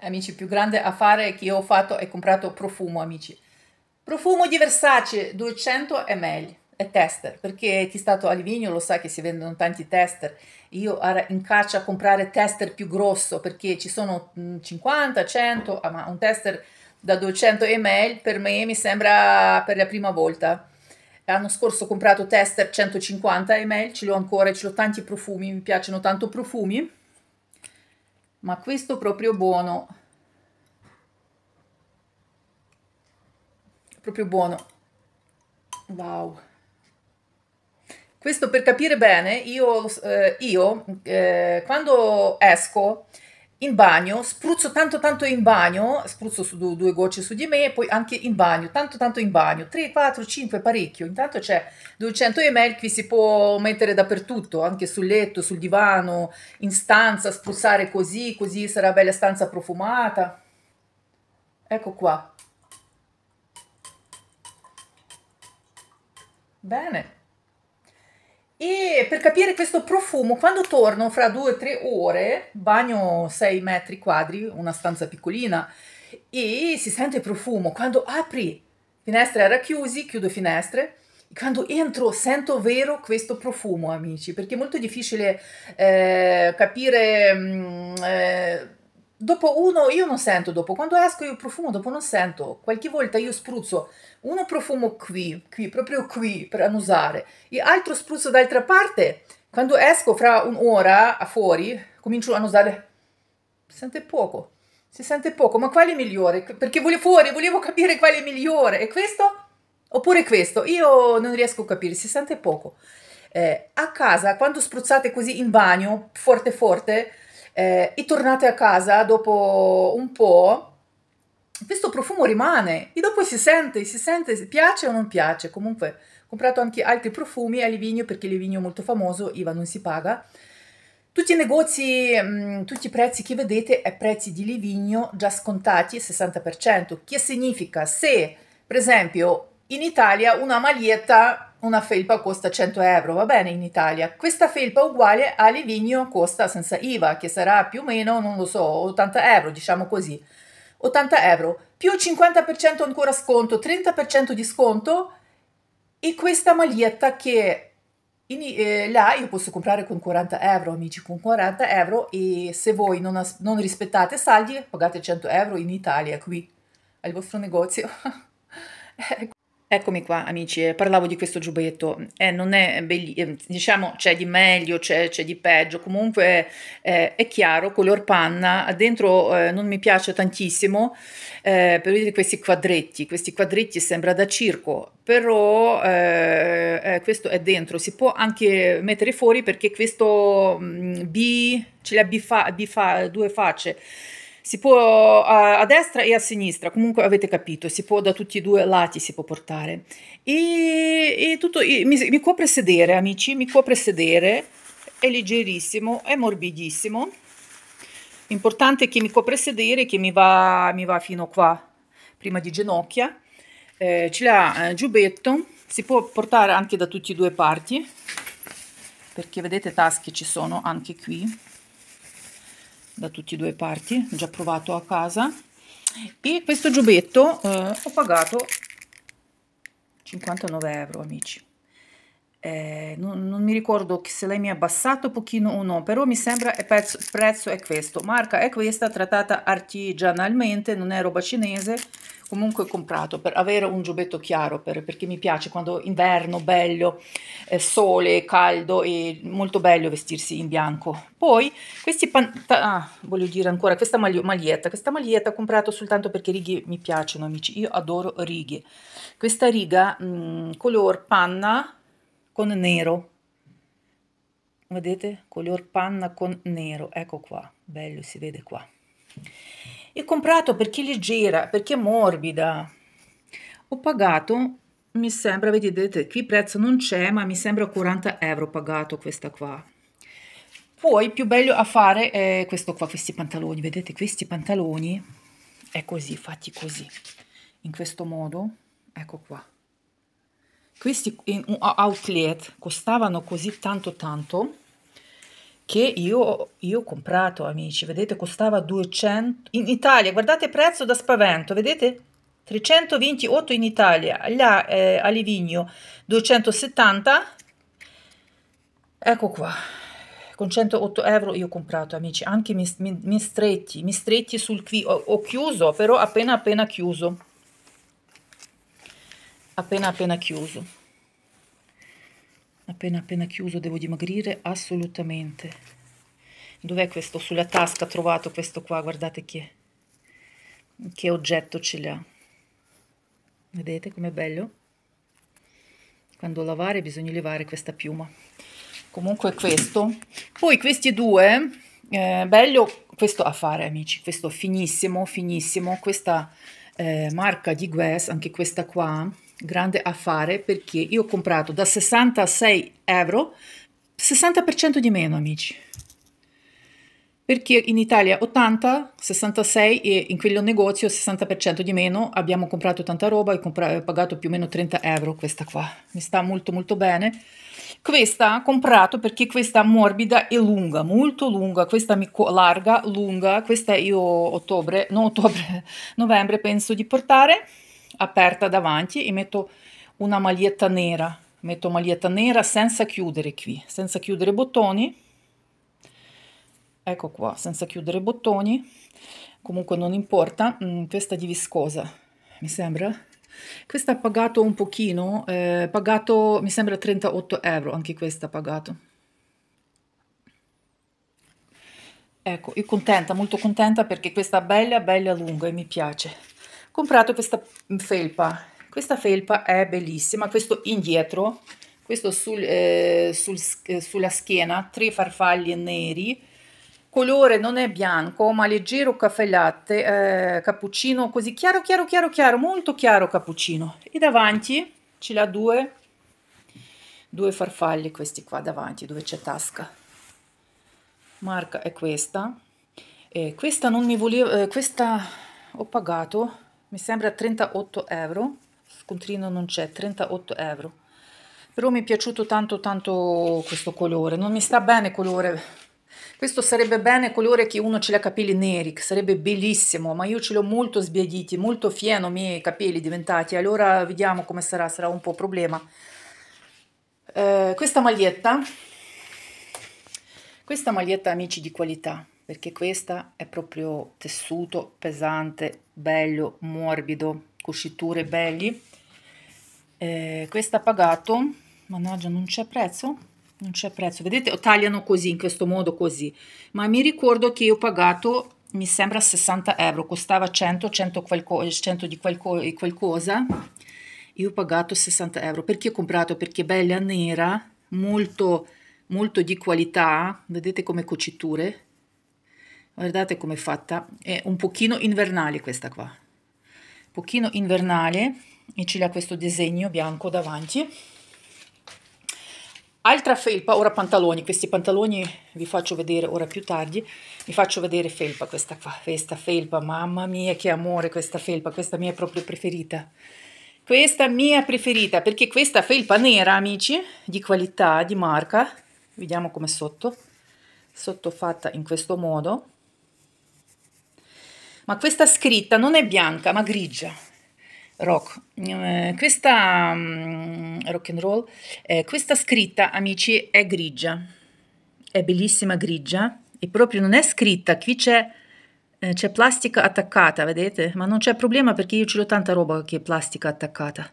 amici, più grande affare che ho fatto è comprato profumo, amici. Profumo di Versace 200 ml è tester, perché chi è stato a Livigno lo sa che si vendono tanti tester. Io ero in caccia a comprare tester più grosso perché ci sono 50, mm, 100, ah, ma un tester da 200 ml per me mi sembra per la prima volta. L'anno scorso ho comprato tester 150 ml, ce l'ho ancora, ce l'ho tanti profumi, mi piacciono tanto profumi ma questo proprio buono proprio buono wow questo per capire bene io, eh, io eh, quando esco in bagno, spruzzo tanto tanto in bagno, spruzzo su due, due gocce su di me e poi anche in bagno, tanto tanto in bagno, 3, 4, 5, parecchio, intanto c'è 200 ml che si può mettere dappertutto, anche sul letto, sul divano, in stanza, spruzzare così, così sarà bella stanza profumata. Ecco qua. Bene. E per capire questo profumo, quando torno fra due o tre ore, bagno 6 metri quadri, una stanza piccolina, e si sente il profumo. Quando apri, finestre era chiusi, chiudo finestre, quando entro sento vero questo profumo, amici, perché è molto difficile eh, capire... Mh, mm, eh, Dopo uno, io non sento dopo, quando esco io profumo, dopo non sento. Qualche volta io spruzzo uno profumo qui, qui, proprio qui per annusare, e altro spruzzo d'altra parte. Quando esco fra un'ora fuori, comincio a annusare. si Sente poco, si sente poco, ma quale è migliore? Perché volevo fuori, volevo capire quale è migliore. E questo? Oppure questo? Io non riesco a capire, si sente poco. Eh, a casa, quando spruzzate così in bagno, forte forte, eh, e tornate a casa dopo un po', questo profumo rimane e dopo si sente, si sente, piace o non piace. Comunque ho comprato anche altri profumi a Livigno perché Livigno è molto famoso, IVA non si paga. Tutti i negozi, mm, tutti i prezzi che vedete è prezzi di Livigno già scontati 60%, che significa se per esempio in Italia una maglietta una felpa costa 100 euro, va bene in Italia. Questa felpa uguale a Livigno costa senza IVA, che sarà più o meno, non lo so, 80 euro, diciamo così. 80 euro, più 50% ancora sconto, 30% di sconto e questa maglietta che in, eh, là io posso comprare con 40 euro, amici, con 40 euro e se voi non, as- non rispettate saldi pagate 100 euro in Italia qui al vostro negozio. Ecco. Eccomi qua amici, eh, parlavo di questo giubbetto, eh, non è bellissimo, eh, diciamo c'è di meglio, c'è, c'è di peggio, comunque eh, è chiaro, color panna, dentro non mi piace tantissimo, per vedere questi quadretti, questi quadretti sembra da circo, però questo è dentro, si può anche mettere fuori perché questo mh, mm, B, ce l'ha bifa, bifa, due facce, si può a, a, destra e a sinistra, comunque avete capito, si può da tutti e due lati si può portare. E, e tutto, e, mi, mi può presedere, amici, mi può presedere, è leggerissimo, è morbidissimo. Importante che mi può presedere, che mi va, mi va fino qua, prima di ginocchia. Eh, ce l'ha eh, giubbetto, si può portare anche da tutte e due parti, perché vedete tasche ci sono anche qui da tutti e due i parti già provato a casa e questo giubbetto eh, ho pagato 59 euro amici eh, non, non, mi ricordo se lei mi ha abbassato pochino o no, però mi sembra il prezzo, prezzo è questo. Marca è questa, trattata artigianalmente, non è roba cinese, comunque ho comprato per avere un giubbetto chiaro, per, perché mi piace quando inverno, bello, eh, sole, caldo e molto bello vestirsi in bianco. Poi questi ah, voglio dire ancora, questa maglietta, questa maglietta ho comprato soltanto perché righe mi piacciono amici, io adoro righe. Questa riga mh, mm, color panna con nero vedete color panna con nero ecco qua bello si vede qua e comprato perché leggera perché morbida ho pagato mi sembra vedete qui prezzo non c'è ma mi sembra 40 euro pagato questa qua poi più bello a fare è questo qua questi pantaloni vedete questi pantaloni è così fatti così in questo modo ecco qua questi outlet costavano così tanto tanto che io, io, ho comprato amici vedete costava 200 in Italia guardate prezzo da spavento vedete 328 in Italia là, eh, a Livigno 270 ecco qua con 108 euro io ho comprato amici anche mi, mi, mi stretti mi stretti sul qui ho, ho chiuso però appena appena chiuso appena appena chiuso appena appena chiuso devo dimagrire assolutamente dov'è questo sulla tasca ho trovato questo qua guardate che che oggetto ce l'ha vedete com'è bello quando lavare bisogna levare questa piuma comunque questo poi questi due eh, bello questo a fare amici questo finissimo finissimo questa eh, marca di Guess anche questa qua grande affare perché io ho comprato da 66 euro 60% di meno amici perché in Italia 80, 66 e in quello negozio 60% di meno, abbiamo comprato tanta roba e compra- pagato più o meno 30 euro questa qua, mi sta molto molto bene. Questa ho comprato perché questa morbida e lunga, molto lunga, questa mi larga, lunga, questa io ottobre, no ottobre, novembre penso di portare aperta davanti e metto una maglietta nera metto maglietta nera senza chiudere qui senza chiudere bottoni ecco qua senza chiudere bottoni comunque non importa mm, questa di viscosa mi sembra questa ha pagato un pochino eh, pagato mi sembra 38 euro anche questa ha pagato ecco e contenta molto contenta perché questa è bella bella lunga e mi piace comprato questa felpa. Questa felpa è bellissima, questo indietro, questo sul, eh, sul, eh, sulla schiena, tre farfalle neri, colore non è bianco ma leggero caffè latte, eh, cappuccino così chiaro chiaro chiaro chiaro, molto chiaro cappuccino. E davanti ce l'ha due, due farfalle questi qua davanti dove c'è tasca. Marca è questa. E eh, questa non mi voleva, eh, questa ho pagato mi sembra 38 euro scontrino non c'è 38 euro però mi è piaciuto tanto tanto questo colore non mi sta bene colore questo sarebbe bene colore che uno ce l'ha capelli neri che sarebbe bellissimo ma io ce l'ho molto sbiaditi molto fieno i miei capelli diventati allora vediamo come sarà sarà un po' problema eh, questa maglietta questa maglietta amici di qualità perché questa è proprio tessuto pesante, bello, morbido, cusciture belli. Eh, questa ha pagato, mannaggia non c'è prezzo, non c'è prezzo, vedete tagliano così, in questo modo così, ma mi ricordo che io ho pagato mi sembra 60 euro, costava 100, 100, qualco, 100 di qualco, qualcosa, io ho pagato 60 euro, perché ho comprato? Perché è bella nera, molto, molto di qualità, vedete come cuciture, guardate com'è fatta, è un pochino invernale questa qua, un pochino invernale e ce l'ha questo disegno bianco davanti. Altra felpa, ora pantaloni, questi pantaloni vi faccio vedere ora più tardi, vi faccio vedere felpa questa qua, questa felpa, mamma mia che amore questa felpa, questa mia è proprio preferita. Questa mia preferita perché questa felpa nera, amici, di qualità, di marca, vediamo come sotto, sotto fatta in questo modo, ma questa scritta non è bianca, ma grigia. Rock. Eh, questa um, rock and roll, eh, questa scritta, amici, è grigia. È bellissima grigia e proprio non è scritta, qui c'è eh, c'è plastica attaccata, vedete? Ma non c'è problema perché io ce l'ho tanta roba che è plastica attaccata.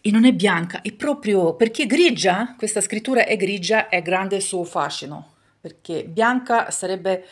E non è bianca, E proprio perché grigia, questa scrittura è grigia, è grande il suo fascino, perché bianca sarebbe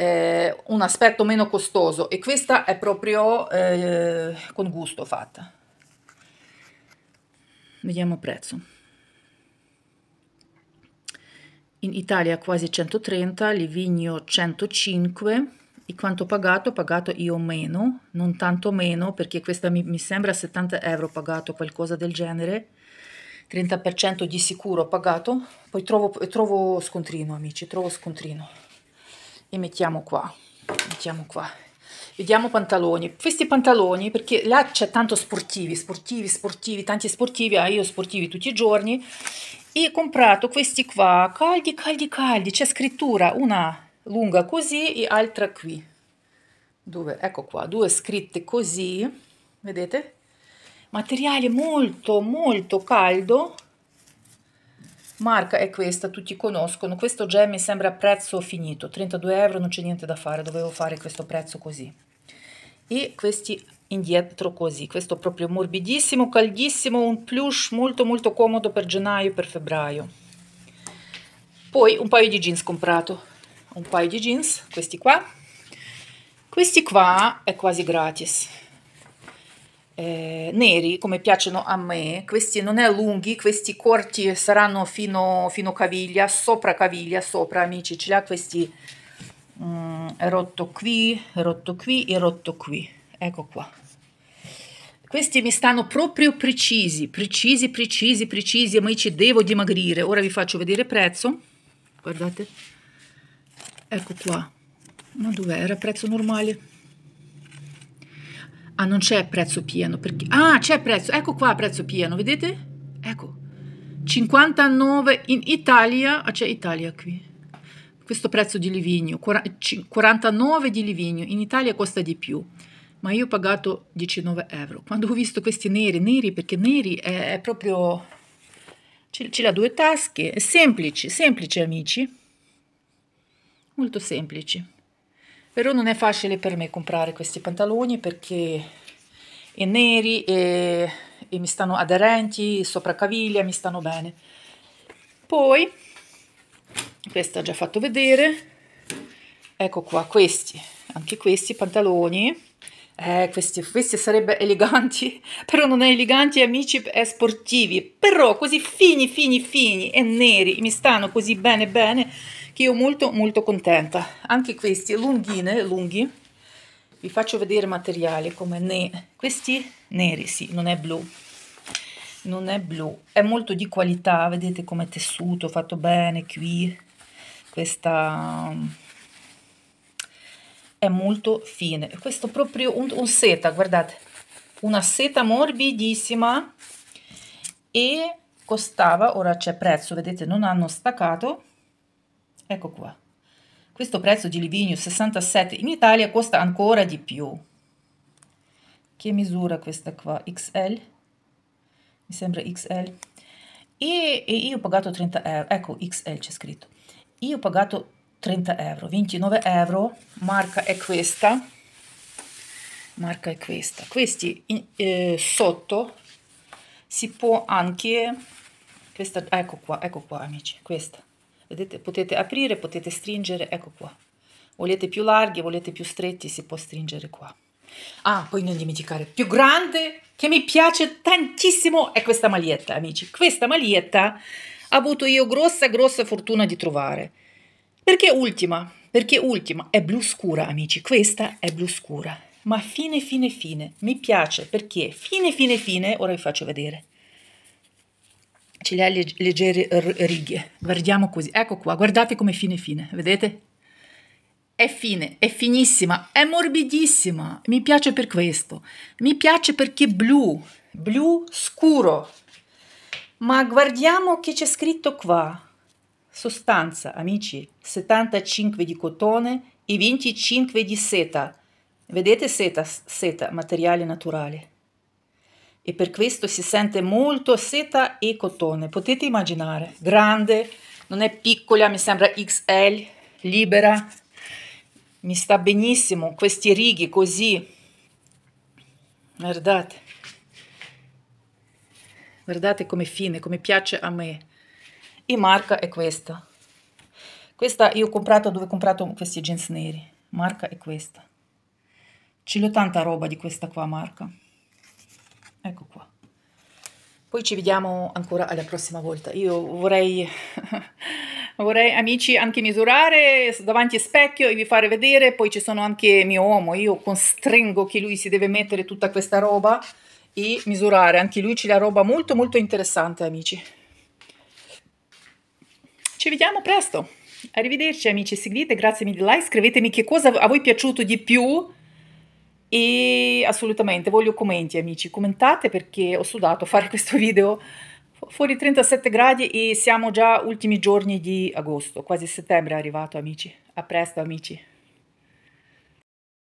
eh, un aspetto meno costoso e questa è proprio eh, con gusto fatta vediamo prezzo in Italia quasi 130 Livigno 105 e quanto pagato pagato io meno non tanto meno perché questa mi, mi sembra 70 euro pagato qualcosa del genere 30% di sicuro pagato poi trovo, trovo scontrino amici trovo scontrino e mettiamo qua mettiamo qua vediamo pantaloni questi pantaloni perché là c'è tanto sportivi sportivi sportivi tanti sportivi ah, io sportivi tutti i giorni e ho comprato questi qua caldi caldi caldi c'è scrittura una lunga così e altra qui dove ecco qua due scritte così vedete materiale molto molto caldo Marca è questa, tutti conoscono. Questo gel mi sembra prezzo finito, 32 euro, non c'è niente da fare, dovevo fare questo prezzo così. E questi indietro così, questo proprio morbidissimo, caldissimo, un plush molto molto comodo per gennaio e per febbraio. Poi un paio di jeans comprato, un paio di jeans, questi qua. Questi qua è quasi gratis, eh, neri, come piacciono a me, questi non è lunghi, questi corti saranno fino, fino caviglia, sopra caviglia, sopra amici, ce ha questi mm, rotto qui, rotto qui e rotto qui, ecco qua. Questi mi stanno proprio precisi, precisi, precisi, precisi, ma io ci devo dimagrire. Ora vi faccio vedere il prezzo. Guardate. Ecco qua. Ma dov'era? Prezzo normale. Ah, non c'è prezzo pieno. Perché... Ah, c'è prezzo. Ecco qua prezzo pieno, vedete? Ecco. 59 in Italia. Ah, c'è Italia qui. Questo prezzo di Livigno. 49 di Livigno. In Italia costa di più. Ma io ho pagato 19 euro. Quando ho visto questi neri, neri perché neri è, è proprio... Ce l'ha due tasche. È semplice, semplice amici. Molto semplice però non è facile per me comprare questi pantaloni perché è neri e, e mi stanno aderenti sopra caviglia mi stanno bene poi questa già fatto vedere ecco qua questi anche questi pantaloni eh, questi, questi sarebbe eleganti però non è eleganti amici è sportivi però così fini fini fini e neri mi stanno così bene bene che io molto molto contenta. Anche questi lunghine, lunghi, vi faccio vedere materiale come ne questi neri, sì, non è blu. Non è blu, è molto di qualità, vedete come tessuto, fatto bene qui. Questa è molto fine. Questo proprio un, un seta, guardate, una seta morbidissima e costava, ora c'è prezzo, vedete, non hanno staccato, Ecco qua. Questo prezzo di Livigno 67 in Italia costa ancora di più. Che misura questa qua? XL? Mi sembra XL. E, e io ho pagato 30 euro. Ecco XL c'è scritto. Io ho pagato 30 euro, 29 euro, marca è questa, marca è questa, questi in, eh, sotto si può anche, questa, ecco qua, ecco qua amici, questa, Vedete, potete aprire, potete stringere, ecco qua. Volete più larghi, volete più stretti, si può stringere qua. Ah, poi non dimenticare, più grande che mi piace tantissimo è questa maglietta, amici. Questa maglietta ho avuto io grossa, grossa fortuna di trovare. Perché ultima? Perché ultima è blu scura, amici. Questa è blu scura. Ma fine, fine, fine. Mi piace perché fine, fine, fine, ora vi faccio vedere ce le ha le, leggere righe. Guardiamo così, ecco qua, guardate come fine fine, vedete? È fine, è finissima, è morbidissima, mi piace per questo, mi piace perché blu, blu scuro. Ma guardiamo che c'è scritto qua. Sostanza, amici, 75 di cotone e 25 di seta. Vedete seta, seta, materiale naturale e per questo si sente molto seta e cotone. Potete immaginare, grande, non è piccola, mi sembra XL, libera, mi sta benissimo, questi righi così, guardate, guardate come fine, come piace a me. E marca è questa. Questa io ho comprato dove ho comprato questi jeans neri, marca è questa. Ce l'ho tanta roba di questa qua marca ecco qua. Poi ci vediamo ancora alla prossima volta. Io vorrei, vorrei amici, anche misurare davanti a specchio e vi fare vedere. Poi ci sono anche mio uomo. Io costringo che lui si deve mettere tutta questa roba e misurare. Anche lui c'è la roba molto, molto interessante, amici. Ci vediamo presto. Arrivederci, amici. Seguite, grazie mille di like. Scrivetemi che cosa a voi è piaciuto di più e assolutamente voglio commenti amici, commentate perché ho sudato a fare questo video fuori 37 gradi e siamo già ultimi giorni di agosto, quasi settembre è arrivato amici. A presto amici.